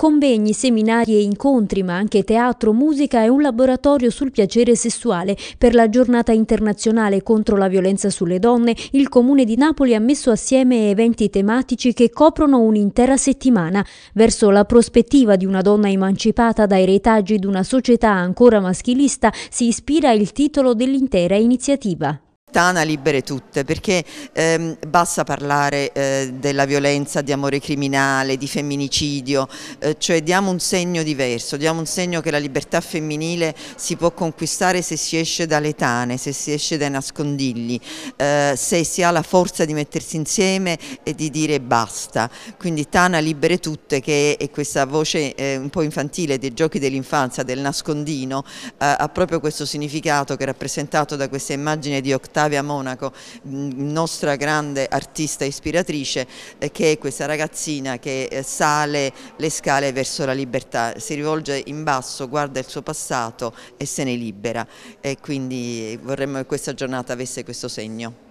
Convegni, seminari e incontri, ma anche teatro, musica e un laboratorio sul piacere sessuale. Per la giornata internazionale contro la violenza sulle donne, il Comune di Napoli ha messo assieme eventi tematici che coprono un'intera settimana, verso la prospettiva di una donna emancipata dai retaggi di una società ancora maschilista si ispira il titolo dell'intera iniziativa. Tana libere tutte perché ehm, basta parlare eh, della violenza di amore criminale, di femminicidio, eh, cioè diamo un segno diverso, diamo un segno che la libertà femminile si può conquistare se si esce dalle tane, se si esce dai nascondigli, eh, se si ha la forza di mettersi insieme e di dire basta. Quindi Tana libere tutte che è questa voce eh, un po' infantile dei giochi dell'infanzia, del nascondino, eh, ha proprio questo significato che è rappresentato da questa immagine di Octavio Ottavia Monaco, mm, nostra grande artista ispiratrice, eh, che è questa ragazzina che eh, sale le scale verso la libertà, si rivolge in basso, guarda il suo passato e se ne libera e quindi vorremmo che questa giornata avesse questo segno.